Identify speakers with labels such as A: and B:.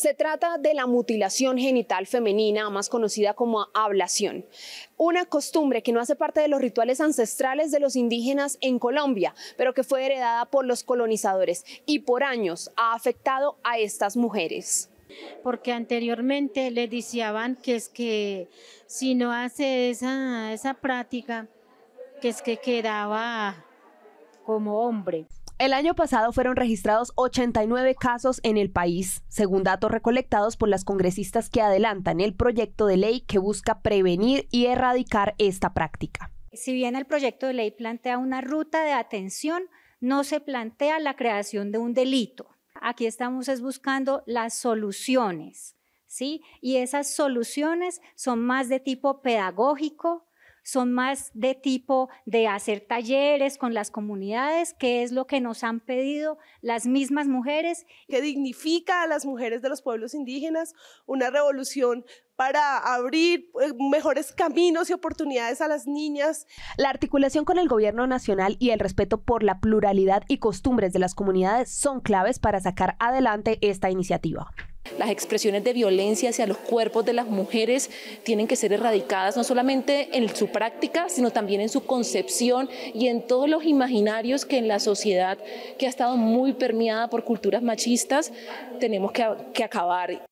A: Se trata de la mutilación genital femenina, más conocida como ablación, una costumbre que no hace parte de los rituales ancestrales de los indígenas en Colombia, pero que fue heredada por los colonizadores y por años ha afectado a estas mujeres
B: porque anteriormente le decían que es que si no hace esa, esa práctica, que es que quedaba como hombre.
A: El año pasado fueron registrados 89 casos en el país, según datos recolectados por las congresistas que adelantan el proyecto de ley que busca prevenir y
C: erradicar esta práctica. Si bien el proyecto de ley plantea una ruta de atención, no se plantea la creación de un delito. Aquí estamos es buscando las soluciones, ¿sí? Y esas soluciones son más de tipo pedagógico, son más de tipo de hacer talleres con las comunidades, que es lo que nos han pedido las mismas mujeres. Que dignifica a las mujeres de
D: los pueblos indígenas, una revolución para abrir eh, mejores caminos y oportunidades a las niñas. La articulación con el gobierno
A: nacional y el respeto por la pluralidad y costumbres de las comunidades son claves para sacar adelante esta iniciativa.
E: Las expresiones de violencia hacia los cuerpos de las mujeres tienen que ser erradicadas no solamente en su práctica, sino también en su concepción y en todos los imaginarios que en la sociedad que ha estado muy permeada por culturas machistas tenemos que, acabar.